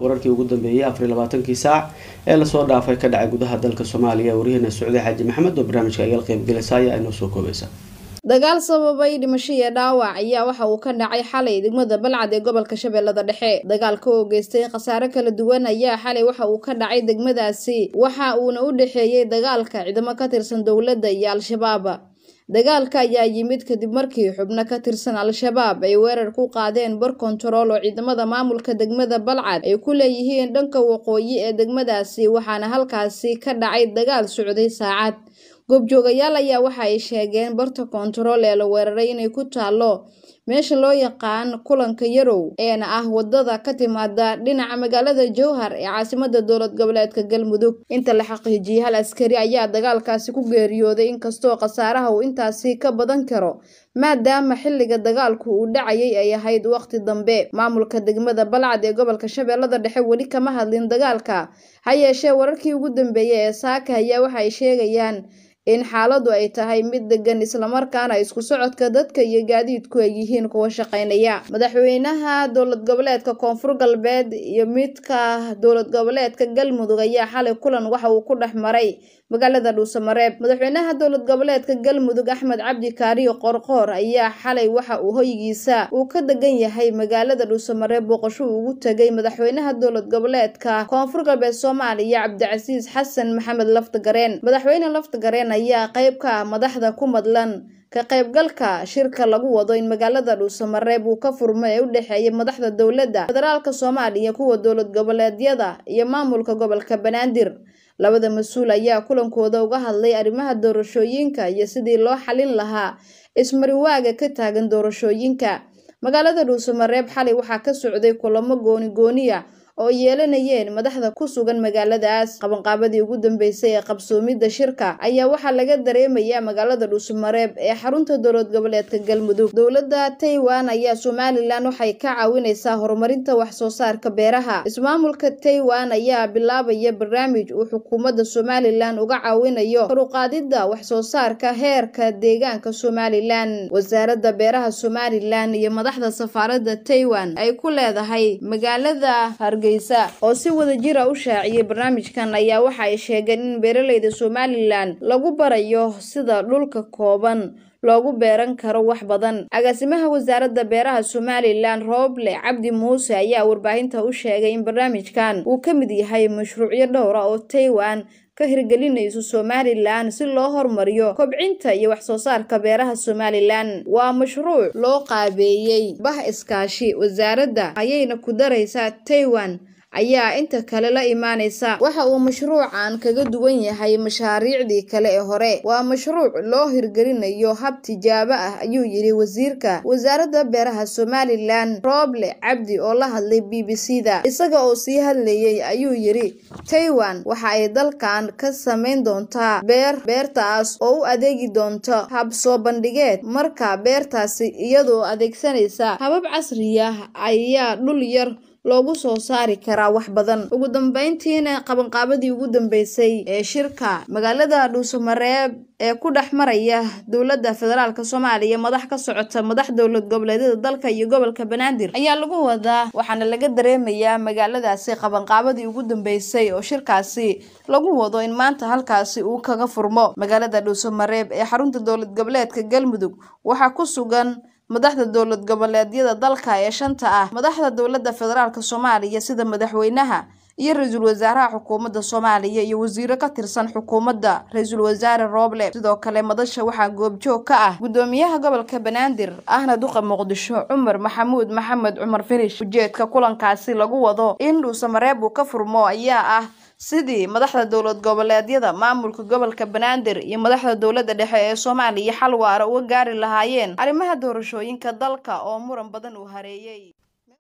wararkii ugu dambeeyay afariy labaatankii saac ee lasoo dhaafay ka dhacay gudaha dalka soomaaliya waryaheena socday xaaji maxamed oo barnaamijka ayaal qaybgelaysa ayaa ah inoo soo koobaysa dagaal sababay dhimasho iyo dhaawac ayaa waxa uu ka dhacay xalay degmada balcad ee gobolka shabeellada dhexe dagaalka oo geystay khasaare kala duwan ayaa xalay waxa uu ka dhacay degmadaasi waxa uuna u dhexeeyey dagaalka ciidamo ka tirsan dowladda iyo al-shabaab dagaalka ayaa yimid kadib markii xubno ka tirsan al-shabaab ay weerar ku qaadeen bar kontarool oo ciidamada maamulka degmada balcad ay ku leeyihiin dhanka waqooyi ee degmadaasi waxaana halkaasi ka dhacay dagaal socday saacad goobjoogayaal ayaa waxa ay sheegeen barta kontarool ee la weeraray inay ku taallo meesha loo yaqaan kulanka yarow eena ah wadada ka timaada dhinaca magaalada jowhar ee caasimada dowlad goboleedka galmudug inta la xaqiijiyey hal askari ayaa dagaalkaasi ku geeriyooday inkastoo khasaaraha uu intaasi ka badan karo maadaama xilliga dagaalku uu dhacayay ay ahayd wakhti dambe maamulka degmada balcad ee gobolka shabeellada dhexe weli kama hadlin dagaalka ha yeeshee wararkii ugu dambeeyey ee saaka ayaa waxa ay sheegayaan in xaaladu ay tahay mid degan islamarkaana isku socodka dadka iyo gaadiidku ay yihiin kuwa shaqaynaya madaxweynaha dowlad goboleedka koonfur galbeed iyo midka dowlad goboleedka galmudug ayaa xalay kulan waxa uu ku dhex maray magaalada dhuusamareeb madaxweynaha dowlad goboleedka galmudug axmed cabdi kaariyo qorqoor ayaa xalay waxa uu hoygiisa uu ka degan yahay magaalada dhuusamareeb booqasho ugu tegay madaxweynaha dowlad goboleedka koonfur galbeed soomaaliya cabdicasiis xasan maxamed laftagareen madaxweyne laftagareen ayaa qayb ka ah madaxda ku madlan ka qaybgalka shirka lagu wado in magaalada dhuusamareeb uu ka furmo ee u dhexeeya madaxda dowladda federaalka soomaaliya kuwa dowlad goboleedyada iyo maamulka gobolka banaadir labada mas-uul ayaa kulankooda uga hadlay arrimaha doorashooyinka iyo sidii loo xalin lahaa ismariwaaga ka taagan doorashooyinka magaalada dhuusamareeb xalay waxaa ka socday kulamo gooni gooniya oo yeelanayeen madaxda ku sugan magaaladaas qabanqaabadii ugu dambeysay ee qabsoomidda shirka ayaa waxaa laga dareemayaa magaalada dhuusumareeb ee xarunta dowlad goboleedka galmudug dowladda taiwan ayaa somalilan waxay ka caawinaysaa horumarinta wax soo saarka beeraha ismaamulka taiwan ayaa bilaabaya barnaamij uu xukuumadda somalilan uga caawinayo koruqaadidda wax soo saarka heerka deegaanka somalilan wasaaradda beeraha somalilan iyo madaxda safaaradda taiwan ay ku leedahay magaalada hargey hargeysa oo si wadajira ah u shaaciyey barnaamijkan ayaa waxa ay sheegeen in beeralayda somalilan lagu barayo sida dhulka kooban loogu beeran karo wax badan agaasimaha wasaaradda beeraha somalilan rooble cabdi muuse ayaa warbaahinta u sheegay in barnaamijkan uu ka mid yahay mashruucyo dhowra ah oo taiwan ka hirgelinayso somalilan si loo hormariyo kobcinta iyo wax soo saarka beeraha somalilan waa mashruuc loo qaabeeyey bah iskaashi wasaaradda ayayna ku daraysaa taiwan ayaa inta kale la imaaneysa waxa uu mashruucan kaga duwan yahay mashaariicdii kale ee hore waa mashruuc loo hirgelinayo hab tijaabo ah ayuu yidhi wasiirka wasaaradda beeraha somalilan rooble cabdi oo la hadlay b b c da isaga oo sii hadlayay ayuu yidhi taiwan waxa ay dalkan ka samayn doontaa beer beertaas oo u adeegi doonto hab soo bandhigeed marka beertaasi iyadoo adeegsanaysa habab casriyah ayaa dhul yar loogu soo saari karaa wax badan ugu dambayntiina qabanqaabadii ugu dambeysay ee shirka magaalada dhuusamareeb ee ku dhex maraya dowladda federaalk soomaaliya madax ka socota madax dowlad goboleedyada dalka iyo gobolka banaadir ayaa lagu wadaa waxaana laga dareemayaa magaaladaasi qabanqaabadii ugu dambeysay oo shirkaasi lagu wado in maanta halkaasi uu kaga furmo magaalada dhuusamareeb ee xarunta dowlad goboleedka galmudug waxaa ku sugan madaxda dowlad goboleedyada dalka ee shanta ah madaxda dowladda federaalka soomaaliya sida madaxweynaha iyo ra-iisul wasaaraha xukuumadda soomaaliya iyo wasiiro ka tirsan xukuumadda ra-iisul wasaare rooble sidoo kale madasha waxaa goobjoog ka ah guddoomiyaha gobolka banaadir ahna duqa muqdisho cumar maxamuud maxamed cumar finish ujeedka kulankaasi lagu wado in dhuusamareeb uu ka furmo ayaa ah sidii madaxda dowlad goboleedyada maamulka gobolka banaadir iyo madaxda dowladda dhexe ee soomaaliya xal waara uga gaari lahaayeen arrimaha doorashooyinka dalka oo muran badan uu hareeyey